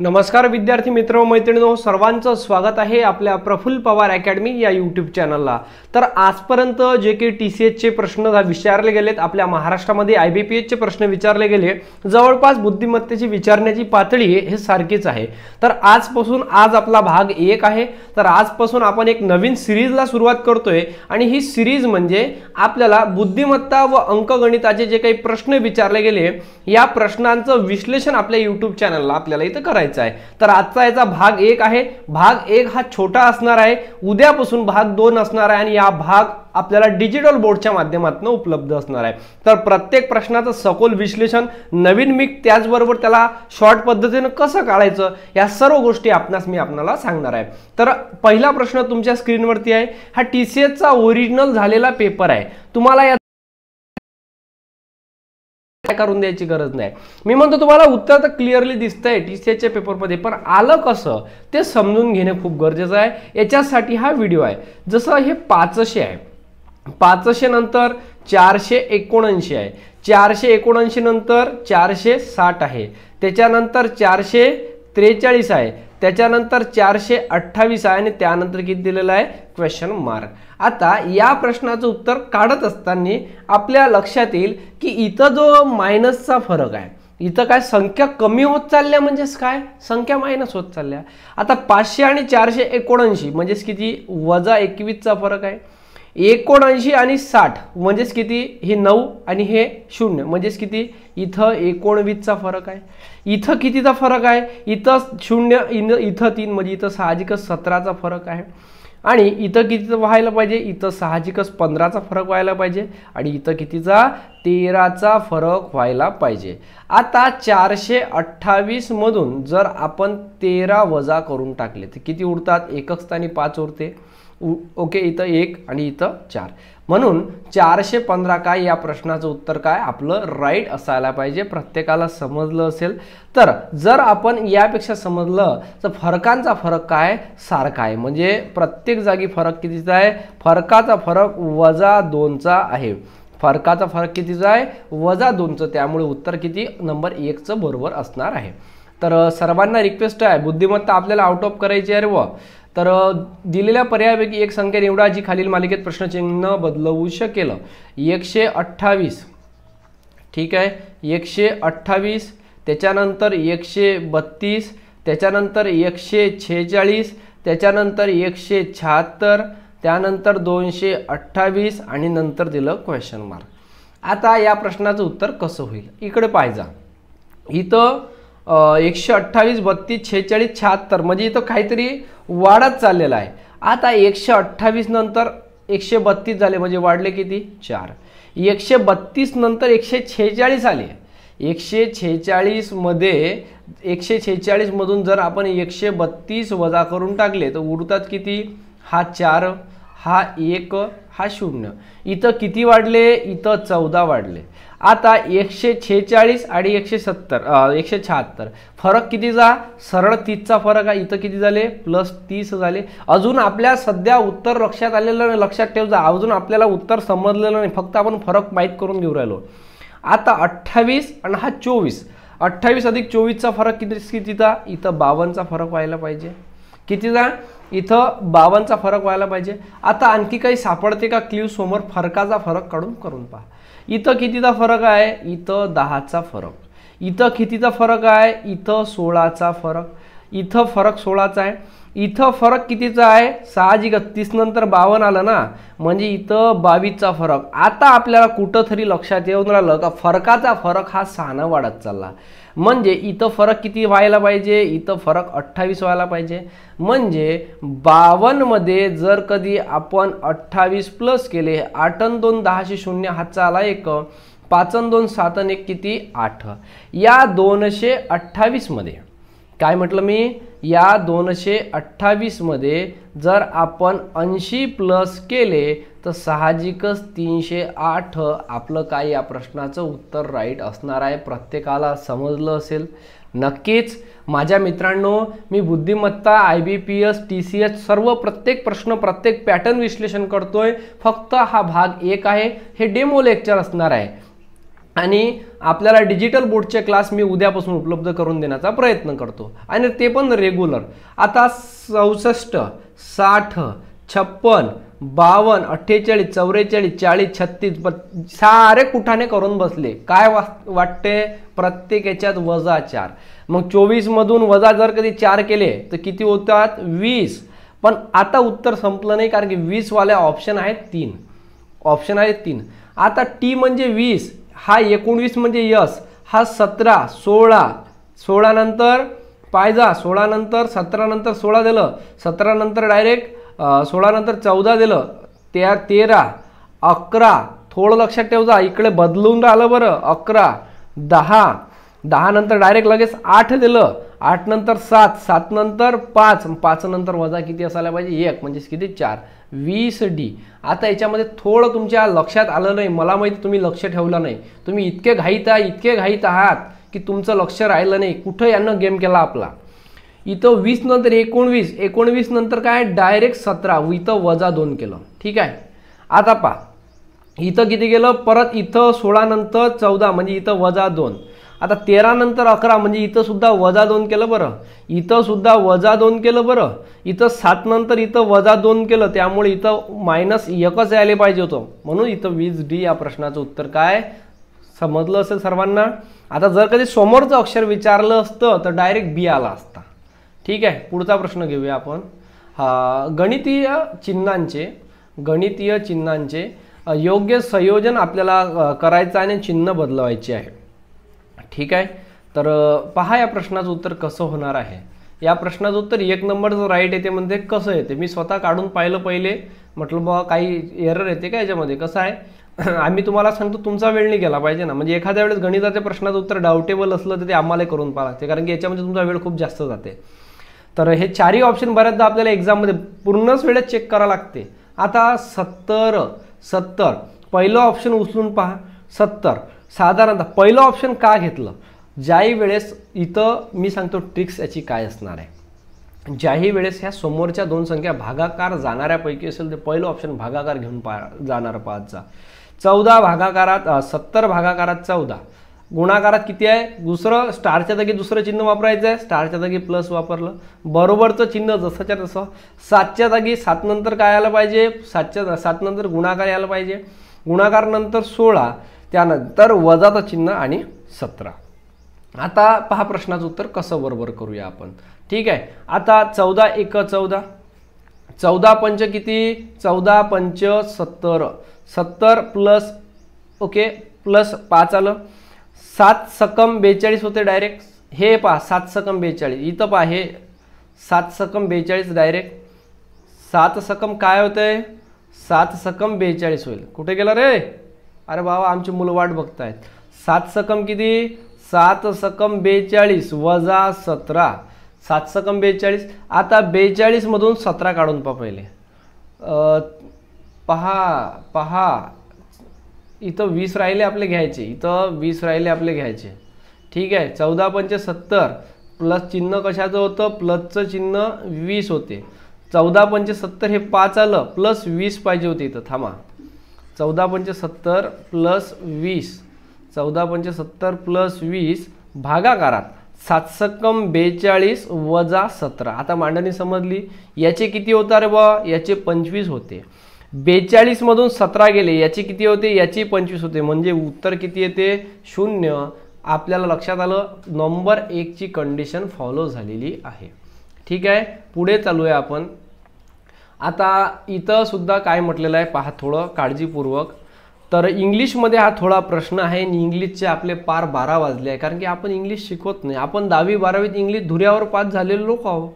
नमस्कार विद्यार्थी मित्र मैत्रिणींनो सर्वांचं स्वागत आहे आपल्या प्रफुल्ल पवार अकॅडमी या यूट्यूब चॅनलला तर आजपर्यंत जे काही टी सी एचचे प्रश्न विचारले गेलेत आपल्या महाराष्ट्रामध्ये आय बी पी एचचे प्रश्न विचारले गेले जवळपास बुद्धिमत्तेची विचारण्याची पातळी हे सारखीच आहे तर आजपासून आज आपला भाग एक आहे तर आजपासून आपण एक नवीन सिरीजला सुरुवात करतोय आणि ही सिरीज म्हणजे आपल्याला बुद्धिमत्ता व अंकगणिताचे जे काही प्रश्न विचारले गेले या प्रश्नांचं विश्लेषण आपल्या यूट्यूब चॅनलला आपल्याला इथं करायचं करायचा आहे तर आजचा याचा भाग एक आहे भाग एक हा छोटा असणार आहे उद्यापासून भाग दोन असणार आहे आणि या भाग आपल्याला डिजिटल बोर्डच्या माध्यमातून उपलब्ध असणार आहे तर प्रत्येक प्रश्नाचं सखोल विश्लेषण नवीन मी त्याचबरोबर त्याला शॉर्ट पद्धतीनं कसं काढायचं या सर्व गोष्टी आपणास मी आपणाला सांगणार आहे तर पहिला प्रश्न तुमच्या स्क्रीनवरती आहे हा टी सी एसचा ओरिजिनल झालेला पेपर आहे तुम्हाला या करून द्यायची गरज नाही मी म्हणतो तुम्हाला उत्तर तर क्लिअरली आहे टी सी पेपर पेपरमध्ये पण आलं कसं ते समजून घेणे खूप गरजेचं आहे याच्यासाठी हा व्हिडिओ आहे जसं हे पाचशे आहे पाचशे नंतर चारशे एकोणऐंशी आहे चारशे एकोणऐंशी नंतर चारशे साठ आहे त्याच्यानंतर चारशे त्रेचाळीस आहे त्याच्यानंतर चारशे अठ्ठावीस आहे आणि त्यानंतर किती दिलेलं आहे क्वेश्चन मार्क आता या प्रश्नाचं उत्तर काढत असताना आपल्या लक्षात येईल की इथं जो मायनसचा फरक आहे इथं काय संख्या कमी होत चालल्या म्हणजेच काय संख्या मायनस होत चालल्या आता पाचशे आणि चारशे एकोणऐंशी म्हणजेच किती वजा एकवीसचा फरक आहे एकोणऐंशी आणि साठ म्हणजेच किती हे नऊ आणि हे शून्य म्हणजेच किती इथं एकोणवीसचा फरक आहे इथं कितीचा फरक आहे इथं शून्य इन इथं तीन म्हणजे इथं साहजिकच सतराचा फरक आहे आणि इथं कितीचं व्हायला पाहिजे इथं साहजिकच पंधराचा फरक व्हायला पाहिजे आणि इथं कितीचा तेराचा फरक व्हायला पाहिजे आता चारशे अठ्ठावीसमधून जर आपण तेरा वजा करून टाकले तर किती उरतात एकच स्थानी पाच उरते ओके इथं एक आणि इथं चार म्हणून चारशे पंधरा काय या प्रश्नाचं उत्तर काय आपलं राईट असायला पाहिजे प्रत्येकाला समजलं असेल तर जर आपण यापेक्षा समजलं तर फरकांचा फरक काय सारखा आहे म्हणजे प्रत्येक जागी फरक कितीचा आहे फरकाचा फरक वजा दोनचा आहे फरकाचा फरक कितीचा आहे वजा दोनचं त्यामुळे उत्तर किती नंबर एकचं बरोबर असणार आहे तर सर्वांना रिक्वेस्ट आहे बुद्धिमत्ता आपल्याला आउट ऑफ करायची आहे व तर दिलेल्या पर्यायापैकी एक संख्या निवडा जी खालील मालिकेत प्रश्नचिन्ह बदलवू शकेल एकशे अठ्ठावीस ठीक आहे एकशे अठ्ठावीस त्याच्यानंतर एकशे बत्तीस त्याच्यानंतर एकशे छेचाळीस त्याच्यानंतर एकशे शहात्तर त्यानंतर दोनशे अठ्ठावीस आणि नंतर दिलं क्वेश्चन मार्क आता या प्रश्नाचं उत्तर कसं होईल इकडे पाहिजा इथं एकशे अठ्ठावीस बत्तीस छेचाळीस शहात्तर म्हणजे इथं काहीतरी वाढत चाललेला आहे आता एकशे अठ्ठावीस नंतर एकशे बत्तीस झाले म्हणजे वाढले किती चार एकशे बत्तीस नंतर एकशे छेचाळीस आले एकशे छेचाळीसमध्ये एकशे छेचाळीसमधून जर आपण एकशे बत्तीस वजा करून टाकले तर उडतात किती हा चार हा एक हा शून्य इथं किती वाढले इथं चौदा वाढले आता एकशे छेचाळीस आणि एकशे सत्तर एकशे शहात्तर फरक जा सरळ तीसचा फरक आहे इथं किती झाले प्लस तीस झाले अजून आपल्या सध्या उत्तर लक्षात आलेलं नाही लक्षात जा अजून आपल्याला उत्तर समजलेलं नाही फक्त आपण फरक माहीत करून घेऊ राहिलो आता अठ्ठावीस आणि हा चोवीस अठ्ठावीस अधिक चोवीसचा फरक किती कितीचा इथं बावन्नचा फरक व्हायला पाहिजे कितीचा इथं बावनचा फरक व्हायला पाहिजे आता आणखी काही सापडते का क्ल्यू समोर फरकाचा फरक काढून करून पहा इथं कितीचा फरक आहे इथं दहाचा फरक इथं कितीचा फरक आहे इथं सोळाचा फरक इथं फरक सोळाचा आहे इथं फरक कितीचा आहे साहजिक तीस नंतर बावन आलं ना म्हणजे इथं बावीसचा फरक आता आपल्याला तरी लक्षात येऊन राहिलं का फरकाचा फरक हा सहाना वाढत चालला म्हणजे इथं फरक किती व्हायला पाहिजे इथं फरक अठ्ठावीस व्हायला पाहिजे म्हणजे मध्ये जर कधी आपण अठ्ठावीस प्लस केले आठन दोन दहाशे शून्य हातचा आला एक पाचन दोन सातन एक किती आठ या दोनशे अठ्ठावीसमध्ये काय म्हटलं मी या दोनशे अठ्ठावीसमध्ये जर आपण ऐंशी प्लस केले तर साहजिकच तीनशे आठ आपलं काय या प्रश्नाचं उत्तर राईट असणार आहे प्रत्येकाला समजलं असेल नक्कीच माझ्या मित्रांनो मी बुद्धिमत्ता I B P S T C S सर्व प्रत्येक प्रश्न प्रत्येक पॅटर्न विश्लेषण करतोय फक्त हा भाग एक आहे हे डेमो लेक्चर असणार आहे आणि आपल्याला डिजिटल बोर्डचे क्लास मी उद्यापासून उपलब्ध करून देण्याचा प्रयत्न करतो आणि ते पण रेग्युलर आता चौसष्ट साठ छप्पन बावन्न अठ्ठेचाळीस चौवेचाळीस चाळीस छत्तीस पत् सारे कुठाने करून बसले काय वाटते प्रत्येक याच्यात वजा चार मग चोवीसमधून वजा जर कधी चार केले तर किती होतात वीस पण आता उत्तर संपलं नाही कारण की वीसवाल्या ऑप्शन आहेत तीन ऑप्शन आहेत तीन आता टी म्हणजे वीस हा एकोणवीस म्हणजे यस हा सतरा सोळा सोळानंतर पायजा सोळानंतर सतरानंतर सोळा दिलं सतरानंतर डायरेक्ट सोळानंतर चौदा दिलं त्या तेरा अकरा थोडं लक्षात ठेवजा इकडे बदलून राहिलं बरं अकरा दहा दहानंतर डायरेक्ट लगेच आठ दिलं आठ नंतर सात सात नंतर पाच पाच नंतर वजा किती असायला पाहिजे एक म्हणजेच किती चार वीस डी आता याच्यामध्ये थोडं तुमच्या लक्षात आलं नाही मला माहिती तुम्ही लक्ष ठेवलं नाही तुम्ही इतके घाईत आहात इतके घाईत आहात की तुमचं लक्ष राहिलं नाही कुठं यानं गेम केला आपला इथं वीस नंतर एकोणवीस एकोणवीस नंतर काय डायरेक्ट सतरा इथं वजा दोन केलं ठीक आहे आता पा इथं किती गेलं परत इथं सोळा नंतर चौदा म्हणजे इथं वजा दोन आता तेरा नंतर अकरा म्हणजे इथं सुद्धा वजा दोन केलं बरं इथं सुद्धा वजा दोन केलं बरं इथं सात नंतर इथं वजा दोन केलं त्यामुळे इथं मायनस एकच यायला पाहिजे होतं म्हणून इथं वीज डी या प्रश्नाचं उत्तर काय समजलं असेल सर्वांना आता जर कधी समोरचं अक्षर विचारलं असतं तर डायरेक्ट बी आला असता ठीक आहे पुढचा प्रश्न घेऊया आपण हा गणितीय चिन्हांचे गणितीय चिन्हांचे योग्य संयोजन आपल्याला करायचं आणि चिन्ह बदलवायचे आहे ठीक आहे तर पहा या प्रश्नाचं उत्तर कसं होणार आहे या प्रश्नाचं उत्तर एक नंबरचं राईट येते म्हणजे कसं येते मी स्वतः काढून पाहिलं पहिले म्हटलं बा काही एरर येते का याच्यामध्ये कसं आहे आम्ही तुम्हाला सांगतो तुमचा वेळ नाही गेला पाहिजे ना म्हणजे एखाद्या वेळेस गणिताच्या प्रश्नाचं उत्तर डाऊटेबल असलं तर ते आम्हालाही करून पाहा लागते कारण की याच्यामध्ये तुमचा वेळ खूप जास्त जाते तर हे चारही ऑप्शन बऱ्याचदा आपल्याला एक्झाममध्ये पूर्णच वेळेत चेक करावं लागते आता सत्तर सत्तर पहिलं ऑप्शन उचलून पहा सत्तर साधारणतः पहिलं ऑप्शन का घेतलं ज्याही वेळेस इथं मी सांगतो ट्रिक्स याची काय असणार आहे ज्याही वेळेस ह्या समोरच्या दोन संख्या भागाकार जाणाऱ्यापैकी असेल ते पहिलं ऑप्शन भागाकार घेऊन पा जाणार पाचचा चौदा भागाकारात सत्तर भागाकारात चौदा गुणाकारात किती आहे दुसरं स्टारच्या जागी दुसरं चिन्ह वापरायचं आहे स्टारच्या जागी प्लस वापरलं बरोबरचं चिन्ह जसंच्या तसं सातच्या जागी सातनंतर काय आलं पाहिजे सातच्या सात नंतर गुणाकार यायला पाहिजे गुणाकारनंतर सोळा त्यानंतर वजाचं चिन्ह आणि सतरा आता पहा प्रश्नाचं उत्तर कसं बरोबर करूया आपण ठीक आहे आता चौदा एक चौदा चौदा पंच किती चौदा पंच सत्तर सत्तर प्लस ओके प्लस पाच आलं सात सकम बेचाळीस होते डायरेक्ट हे पहा सात सकम बेचाळीस इथं पहा हे सात सकम बेचाळीस डायरेक्ट सात सकम काय होतंय सात सकम बेचाळीस होईल कुठे गेलं रे अरे बाबा आमची मुलं वाट बघतायत सात सकम किती सात सकम बेचाळीस वजा सतरा सात सकम बेचाळीस आता बेचाळीसमधून सतरा काढून पा पहिले पहा पहा इथं वीस राहिले आपले घ्यायचे इथं वीस राहिले आपले घ्यायचे ठीक आहे चौदा पंच सत्तर प्लस चिन्ह कशाचं होतं प्लसचं चिन्ह वीस होते चौदा पंच सत्तर हे पाच आलं प्लस वीस पाहिजे होते इथं थांबा चौदा पंचे सत्तर प्लस वीस चौदा पंचे सत्तर प्लस वीस भागाकारात सातसक्कम बेचाळीस वजा सतरा आता मांडणी समजली याचे किती होता रे बा याचे पंचवीस होते बेचाळीसमधून सतरा गेले याचे किती होते याचे पंचवीस होते म्हणजे उत्तर किती येते शून्य आपल्याला लक्षात आलं नंबर एकची कंडिशन फॉलो झालेली आहे ठीक आहे पुढे चालू आहे आपण आता इथं सुद्धा काय म्हटलेलं आहे पहा थोडं काळजीपूर्वक तर इंग्लिशमध्ये हा थोडा प्रश्न आहे आणि इंग्लिशचे आपले पार बारा वाजले आहे कारण की आपण इंग्लिश शिकवत नाही आपण दहावी बारावीत इंग्लिश धुऱ्यावर पास झालेले लोक आहो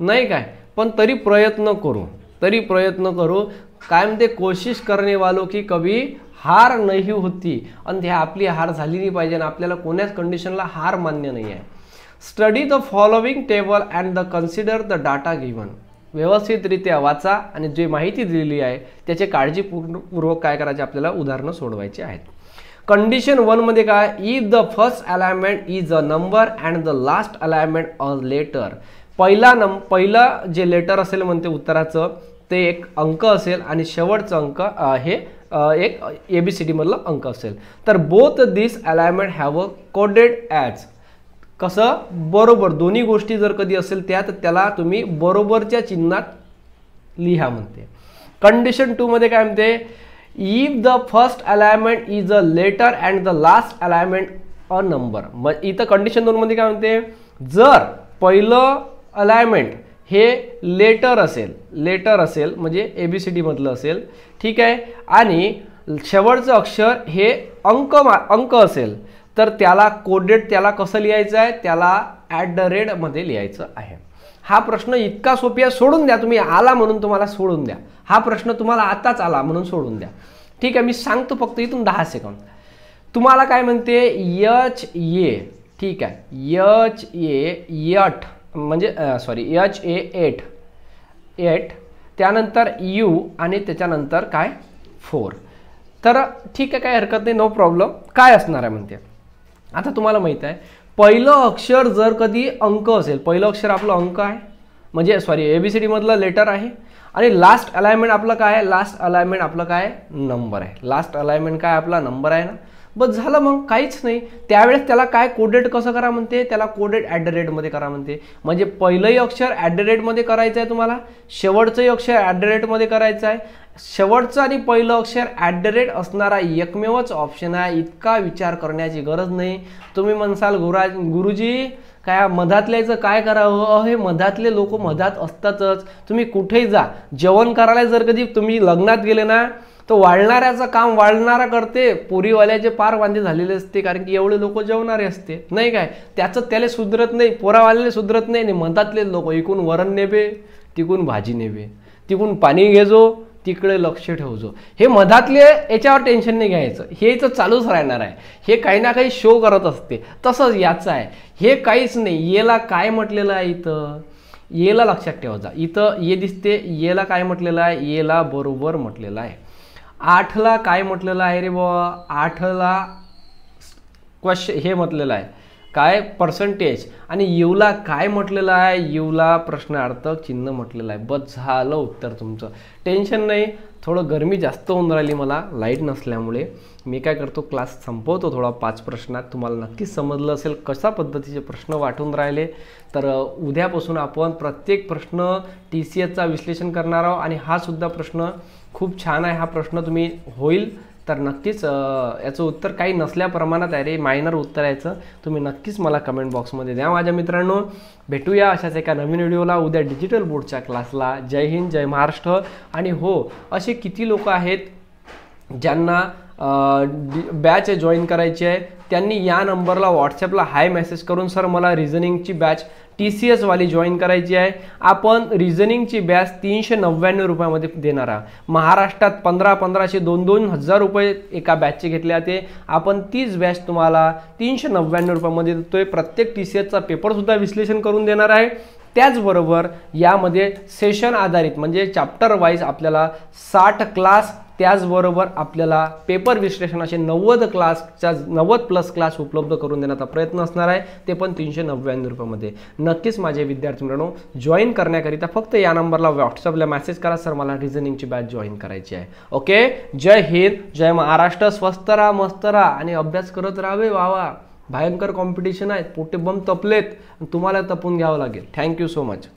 नाही काय पण तरी प्रयत्न करू तरी प्रयत्न करू काय म्हणते कोशिश करणेवालो की कवी हार नाही होती आणि ते आपली हार झाली नाही पाहिजे आणि आपल्याला कोण्याच कंडिशनला हार मान्य नाही आहे study the following table and the consider the data given व्यवस्थितरित्या वाचा आणि जे माहिती दिलेली आहे त्याचे काळजीपूर्वपूर्वक काय करायचे आपल्याला उदाहरणं सोडवायची आहेत कंडिशन वनमध्ये काय if the first alignment is a number and the last alignment a letter पहिला नम पहिलं जे लेटर असेल म्हणते उत्तराचं ते एक अंक असेल आणि शेवटचं अंक हे एक ए बी सी डीमधलं अंक असेल तर both this alignment have a coded as कसं बरोबर दोन्ही गोष्टी जर कधी असेल त्यात त्याला तुम्ही बरोबरच्या चिन्हात लिहा म्हणते कंडिशन टूमध्ये काय म्हणते if the first alignment is a letter and the last alignment a number मग इथं कंडिशन दोनमध्ये काय म्हणते जर पहिलं अलायमेंट हे लेटर असेल लेटर असेल म्हणजे ए बी सी डीमधलं असेल ठीक आहे आणि शेवटचं अक्षर हे अंक मा अंक असेल तर त्याला कोडेड त्याला कसं लिहायचं आहे त्याला ॲट द रेडमध्ये लिहायचं आहे हा प्रश्न इतका सोपी आहे सोडून द्या तुम्ही आला म्हणून तुम्हाला सोडून द्या हा प्रश्न तुम्हाला आताच आला म्हणून सोडून द्या ठीक आहे मी सांगतो फक्त इथून दहा सेकंद तुम्हाला काय म्हणते यच ए ठीक आहे यच ए यट म्हणजे सॉरी यच ए एट एट त्यानंतर यू आणि त्याच्यानंतर काय फोर तर ठीक आहे काय हरकत नाही नो प्रॉब्लेम काय असणार आहे म्हणते आता तुम्हाला माहीत आहे पहिलं अक्षर जर कधी अंक असेल पहिलं अक्षर आपलं अंक आहे म्हणजे सॉरी ए बी सी डीमधलं लेटर आहे आणि लास्ट अलायमेंट आपलं काय आहे लास्ट अलायमेंट आपलं काय नंबर आहे लास्ट अलायमेंट काय आपला नंबर आहे ना बस झालं मग काहीच नाही त्यावेळेस त्याला काय कोडेड कसं करा म्हणते त्याला कोडेड ॲट द रेटमध्ये करा म्हणते म्हणजे पहिलंही अक्षर ॲट द रेटमध्ये करायचं आहे तुम्हाला शेवटचंही अक्षर ॲट द रेटमध्ये करायचं आहे शेवटचं आणि पहिलं अक्षर ॲट द रेट असणारा एकमेवच ऑप्शन आहे इतका विचार करण्याची गरज नाही तुम्ही म्हणसाल गुरा गुरुजी काय मधातल्याचं काय करावं हे मधातले लोक मधात असतातच तुम्ही कुठेही जा जेवण करायला जर कधी तुम्ही लग्नात गेले ना तर वाळणाऱ्याचं काम वाळणारा करते पोरीवाल्याचे पार वांदे झालेले असते कारण की एवढे लोक जेवणारे असते नाही काय त्याचं त्याला सुधरत नाही पोरावाल्याला सुधरत नाही आणि मधातले लोक इकून वरण नेबे तिकून भाजी नेबे तिकून पाणी घेजो तिकडे लक्ष ठेवजो हे मधातले याच्यावर टेन्शन नाही घ्यायचं हे तर चालूच राहणार आहे हे काही ना काही शो करत असते तसंच याचं आहे हे काहीच नाही येला काय म्हटलेलं आहे इथं येला लक्षात ठेवायचा इथं ये दिसते येला काय म्हटलेलं आहे येला बरोबर म्हटलेलं आहे आठला काय म्हटलेलं आहे रे बाबा आठला क्वश हे म्हटलेलं आहे काय पर्सेंटेज आणि युला काय म्हटलेलं आहे युला प्रश्नार्थक चिन्ह म्हटलेलं आहे बस झालं उत्तर तुमचं टेन्शन नाही थोडं गरमी जास्त होऊन राहिली मला लाईट नसल्यामुळे मी काय करतो क्लास संपवतो थोडा पाच प्रश्नात तुम्हाला नक्कीच समजलं असेल कशा पद्धतीचे प्रश्न वाटून राहिले तर उद्यापासून आपण प्रत्येक प्रश्न टी सी एसचा विश्लेषण करणार आहोत आणि हा सुद्धा प्रश्न खूप छान आहे हा प्रश्न तुम्ही होईल तर नक्कीच याचं उत्तर काही नसल्या प्रमाणात आहे रे मायनर उत्तर यायचं तुम्ही नक्कीच मला कमेंट बॉक्समध्ये द्या माझ्या मित्रांनो भेटूया अशाच एका नवीन व्हिडिओला उद्या डिजिटल बोर्डच्या क्लासला जय हिंद जय महाराष्ट्र आणि हो असे किती लोक आहेत ज्यांना बॅच जॉईन करायची आहे त्यांनी या नंबरला व्हॉट्सअपला हाय मेसेज करून सर मला रिझनिंगची बॅच टी सी एसवाली जॉईन करायची आहे आपण रिझनिंगची बॅच तीनशे नव्याण्णव रुपयामध्ये देणार आहात महाराष्ट्रात पंधरा पंधराशे दोन दोन हजार रुपये एका बॅचचे घेतले जाते आपण तीच बॅच तुम्हाला तीनशे नव्याण्णव रुपयामध्ये देतोय प्रत्येक टी सी एसचा पेपरसुद्धा विश्लेषण करून देणार आहे त्याचबरोबर यामध्ये सेशन आधारित म्हणजे चॅप्टर वाईज आपल्याला साठ क्लास त्याचबरोबर आपल्याला पेपर विश्लेषणाचे नव्वद क्लासच्या नव्वद प्लस क्लास उपलब्ध करून देण्याचा प्रयत्न असणार आहे ते पण तीनशे नव्याण्णव रुपयामध्ये नक्कीच माझे विद्यार्थी मित्रांनो जॉईन करण्याकरिता फक्त या नंबरला व्हॉट्सअपला मेसेज करा सर मला रिझनिंगची बॅच जॉईन करायची आहे ओके जय हिंद जय महाराष्ट्र स्वस्त राहा मस्त राहा आणि अभ्यास करत राहावे वावा भयंकर कॉम्पिटिशन आहेत पोटे बम तपलेत तुम्हाला तपून घ्यावं लागेल थँक्यू सो मच